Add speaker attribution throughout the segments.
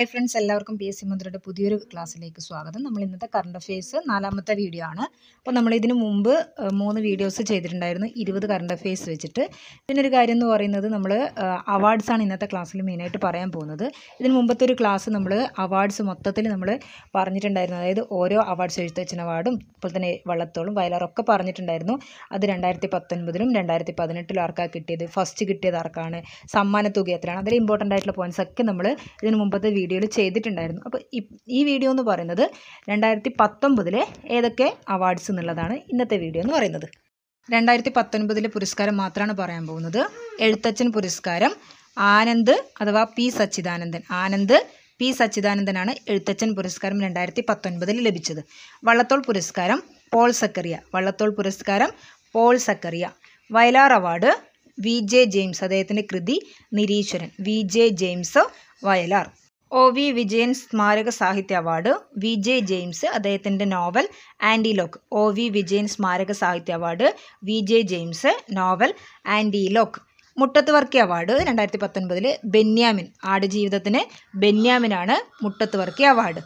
Speaker 1: hi friends എല്ലാവർക്കും P S C മന്ത്രിയുടെ പുതിയൊരു ക്ലാസ്സിലേക്ക് സ്വാഗതം നമ്മൾ ഇന്നത്തെ കറണ്ട് അഫയേഴ്സ് നാലാമത്തെ വീഡിയോ ആണ് അപ്പോൾ നമ്മൾ ഇതിനു മുമ്പ് മൂന്ന് വീഡിയോസ് ചെയ്തിട്ടുണ്ടായിരുന്നു ഇരുപത് കറണ്ട് അഫയേഴ്സ് വെച്ചിട്ട് പിന്നെ ഒരു കാര്യം എന്ന് പറയുന്നത് നമ്മൾ അവാർഡ്സാണ് ഇന്നത്തെ ക്ലാസ്സിൽ മെയിനായിട്ട് പറയാൻ പോകുന്നത് ഇതിന് മുമ്പത്തെ ഒരു ക്ലാസ് നമ്മൾ അവാർഡ്സ് മൊത്തത്തിൽ നമ്മൾ പറഞ്ഞിട്ടുണ്ടായിരുന്നു അതായത് ഓരോ അവാർഡ്സ് എഴുത്തച്ഛൻ അവാർഡും അതുപോലെ തന്നെ വള്ളത്തോളും വയലാറൊക്കെ പറഞ്ഞിട്ടുണ്ടായിരുന്നു അത് രണ്ടായിരത്തി പത്തൊൻപതിലും രണ്ടായിരത്തി പതിനെട്ടിലും ആർക്കാണ് കിട്ടിയത് ഫസ്റ്റ് കിട്ടിയത് ആർക്കാണ് സമ്മാനത്തുക എത്രയാണ് അതിൽ ഇമ്പോർട്ടൻ്റ് ആയിട്ടുള്ള പോയിൻറ്സ് ഒക്കെ നമ്മൾ ഇതിന് മുമ്പത്തെ വീഡിയോയിൽ ചെയ്തിട്ടുണ്ടായിരുന്നു അപ്പോൾ ഈ വീഡിയോ എന്ന് പറയുന്നത് രണ്ടായിരത്തി പത്തൊമ്പതിലെ ഏതൊക്കെ അവാർഡ്സ് എന്നുള്ളതാണ് ഇന്നത്തെ വീഡിയോ എന്ന് പറയുന്നത് രണ്ടായിരത്തി പത്തൊൻപതിലെ പുരസ്കാരം മാത്രമാണ് പറയാൻ പോകുന്നത് എഴുത്തച്ഛൻ പുരസ്കാരം ആനന്ദ് അഥവാ പി സച്ചിദാനന്ദൻ ആനന്ദ് പി സച്ചിദാനന്ദനാണ് എഴുത്തച്ഛൻ പുരസ്കാരം രണ്ടായിരത്തി പത്തൊൻപതിൽ ലഭിച്ചത് വള്ളത്തോൾ പുരസ്കാരം പോൾ സക്കറിയ വള്ളത്തോൾ പുരസ്കാരം Paul Zacharia Vayalar award V J James അദ്ദേഹത്തിൻ്റെ കൃതി Nireeswaran V J James Vayalar O V Vijayan സ്മാരക സാഹിത്യ അവാർഡ് വി ജെ ജെയിംസ് അദ്ദേഹത്തിൻ്റെ novel Anticlock O V Vijayan സ്മാരക സാഹിത്യ award V J James novel Anticlock Muttathu Varkey award രണ്ടായിരത്തി പത്തൊൻപതിൽ ബെന്യാമിൻ ആടുജീവിതത്തിന് ബെന്യാമിനാണ് മുട്ടത്ത് വർക്കി അവാർഡ്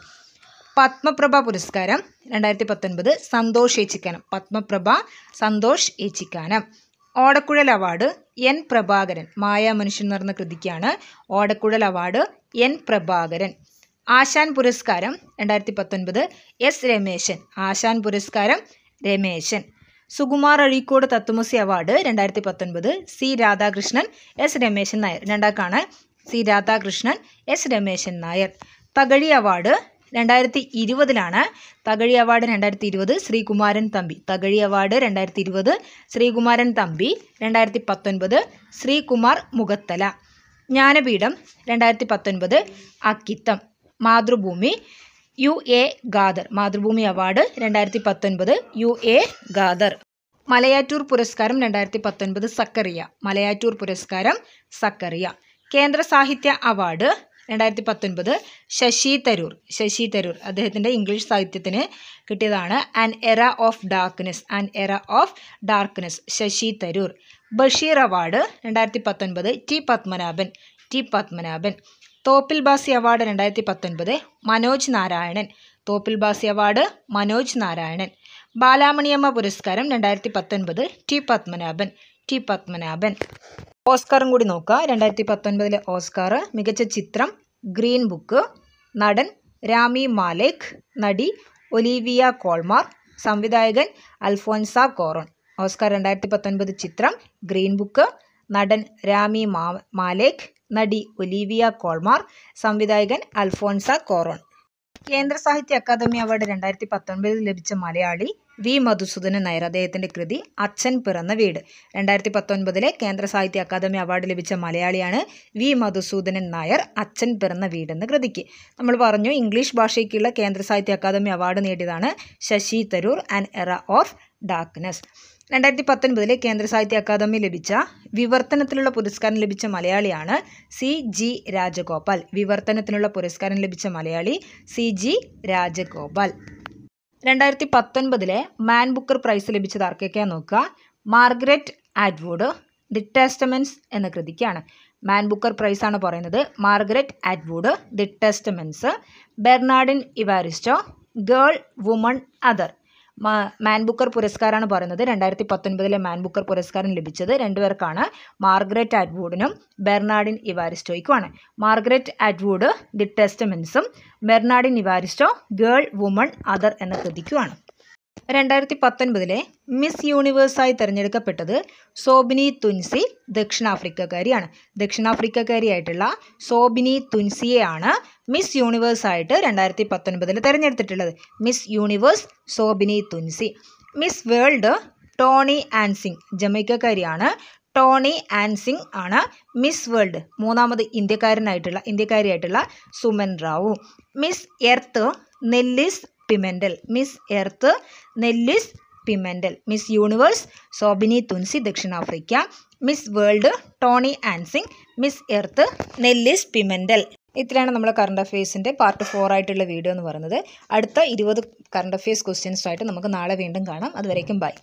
Speaker 1: പത്മപ്രഭ പുരസ്കാരം രണ്ടായിരത്തി പത്തൊൻപത് സന്തോഷ് ഏച്ചിക്കാനം പത്മപ്രഭ സന്തോഷ് ഏച്ചിക്കാനം ഓടക്കുഴൽ അവാർഡ് എൻ പ്രഭാകരൻ മായാ മനുഷ്യൻ നടന്ന കൃതിക്കാണ് ഓടക്കുഴൽ അവാർഡ് എൻ പ്രഭാകരൻ ആശാൻ പുരസ്കാരം രണ്ടായിരത്തി പത്തൊൻപത് എസ് രമേശൻ ആശാൻ പുരസ്കാരം രമേശൻ സുകുമാർ അഴീക്കോട് തത്വമസി അവാർഡ് രണ്ടായിരത്തി പത്തൊൻപത് സി രാധാകൃഷ്ണൻ എസ് രമേശൻ നായർ രണ്ടാക്കാണ് C Radhakrishnan S Rameshan Nair Thakazhi award രണ്ടായിരത്തി ഇരുപതിലാണ് തകഴി അവാർഡ് രണ്ടായിരത്തി ഇരുപത് ശ്രീകുമാരൻ തമ്പി തകഴി അവാർഡ് രണ്ടായിരത്തി ഇരുപത് ശ്രീകുമാരൻ തമ്പി രണ്ടായിരത്തി പത്തൊൻപത് ശ്രീകുമാർ മുഖത്തല ജ്ഞാനപീഠം രണ്ടായിരത്തി പത്തൊൻപത് Akkitham Mathrubhumi U A Khader Mathrubhumi award രണ്ടായിരത്തി പത്തൊൻപത് യു എ ഗാദർ മലയാറ്റൂർ പുരസ്കാരം രണ്ടായിരത്തി പത്തൊൻപത് സക്കറിയ മലയാറ്റൂർ പുരസ്കാരം സക്കറിയ കേന്ദ്ര സാഹിത്യ അവാർഡ് രണ്ടായിരത്തി പത്തൊൻപത് ശശി തരൂർ ശശി തരൂർ അദ്ദേഹത്തിൻ്റെ ഇംഗ്ലീഷ് സാഹിത്യത്തിന് കിട്ടിയതാണ് an era of darkness an era of darkness Shashi Tharoor Basheer award രണ്ടായിരത്തി പത്തൊൻപത് T Padmanabhan T Padmanabhan Thoppil Bhasi award രണ്ടായിരത്തി പത്തൊൻപത് മനോജ് നാരായണൻ തോപ്പിൽ ബാസി അവാർഡ് മനോജ് നാരായണൻ ബാലാമണിയമ്മ പുരസ്കാരം രണ്ടായിരത്തി പത്തൊൻപത് ടി പത്മനാഭൻ ടി പത്മനാഭൻ ഓസ്കാറും കൂടി നോക്കുക രണ്ടായിരത്തി പത്തൊൻപതിലെ ഓസ്കാർ മികച്ച ചിത്രം ഗ്രീൻ ബുക്ക് നടൻ രാമി മാലേഖ് നടി ഒലീവിയ കോൾമാർ സംവിധായകൻ അൽഫോൻസ കോറോൺ ഓസ്കാർ രണ്ടായിരത്തി പത്തൊൻപത് ചിത്രം ഗ്രീൻ ബുക്ക് നടൻ രാമി മാ നടി ഒലീവിയ കോൾമാർ സംവിധായകൻ അൽഫോൻസ കോറോൺ കേന്ദ്ര സാഹിത്യ അക്കാദമി അവാർഡ് രണ്ടായിരത്തി പത്തൊൻപതിൽ ലഭിച്ച മലയാളി വി മധുസൂദന നായർ അദ്ദേഹത്തിൻ്റെ കൃതി അച്ഛൻ പിറന്ന വീട് രണ്ടായിരത്തി പത്തൊൻപതിലെ കേന്ദ്ര സാഹിത്യ അക്കാദമി അവാർഡ് ലഭിച്ച മലയാളിയാണ് വി മധുസൂദനൻ നായർ അച്ഛൻ പിറന്ന വീടെന്ന കൃതിക്ക് നമ്മൾ പറഞ്ഞു ഇംഗ്ലീഷ് ഭാഷയ്ക്കുള്ള കേന്ദ്ര സാഹിത്യ അക്കാദമി അവാർഡ് നേടിയതാണ് Shashi Tharoor and era of darkness രണ്ടായിരത്തി പത്തൊൻപതിലെ കേന്ദ്ര സാഹിത്യ അക്കാദമി ലഭിച്ച വിവർത്തനത്തിലുള്ള പുരസ്കാരം ലഭിച്ച മലയാളിയാണ് സി ജി രാജഗോപാൽ വിവർത്തനത്തിനുള്ള പുരസ്കാരം ലഭിച്ച മലയാളി സി ജി രാജഗോപാൽ രണ്ടായിരത്തി പത്തൊൻപതിലെ മാൻ ബുക്കർ പ്രൈസ് ലഭിച്ചത് ആർക്കൊക്കെയാണ് നോക്കുക മാർഗ്രറ്റ് ആറ്റ്വുഡ് ദി എന്ന കൃതിക്കാണ് മാൻ ബുക്കർ പ്രൈസ് ആണ് പറയുന്നത് Margaret Atwood The Testaments Bernardine Evaristo Girl Woman Other Man Booker പുരസ്കാരമാണ് പറയുന്നത് രണ്ടായിരത്തി പത്തൊൻപതിലെ മാൻ ബുക്കർ പുരസ്കാരം ലഭിച്ചത് രണ്ടുപേർക്കാണ് മാർഗ്രറ്റ് ആറ്റ്വൂഡിനും ബെർണാഡിൻ ഇവാരിസ്റ്റോയ്ക്കുമാണ് മാർഗ്രറ്റ് ആറ്റ്വൂഡ് ദി ടെസ്റ്റമെൻസും Bernardine Evaristo Girl Woman Other എന്ന കൃതിക്കുമാണ് രണ്ടായിരത്തി പത്തൊൻപതിലെ മിസ് യൂണിവേഴ്സായി തിരഞ്ഞെടുക്കപ്പെട്ടത് സോബിനി തുൻസി ദക്ഷിണാഫ്രിക്കക്കാരിയാണ് ദക്ഷിണാഫ്രിക്കക്കാരിയായിട്ടുള്ള സോബിനി തുൻസിയെയാണ് മിസ് യൂണിവേഴ്സായിട്ട് രണ്ടായിരത്തി പത്തൊൻപതിൽ തിരഞ്ഞെടുത്തിട്ടുള്ളത് Miss Universe Zozibini Tunzi Miss World Toni Ann Singh ജമൈക്കക്കാരിയാണ് ടോണി ആൻസിങ് ആണ് മിസ് വേൾഡ് മൂന്നാമത് ഇന്ത്യക്കാരനായിട്ടുള്ള ഇന്ത്യക്കാരിയായിട്ടുള്ള Suman Rao Miss Earth Nellys Pimentel Miss Earth Nellys Pimentel Miss Universe Zozibini Tunzi ദക്ഷിണാഫ്രിക്ക Miss World Toni Ann Singh Miss Earth Nellys Pimentel ഇത്രയാണ് നമ്മൾ current അഫയേഴ്സിൻ്റെ part four ആയിട്ടുള്ള വീഡിയോ എന്ന് പറയുന്നത് അടുത്ത ഇരുപത് കറണ്ട് അഫയേഴ്സ് ക്വസ്റ്റ്യൻസായിട്ട് നമുക്ക് നാളെ വീണ്ടും കാണാം അതുവരേക്കും ബൈ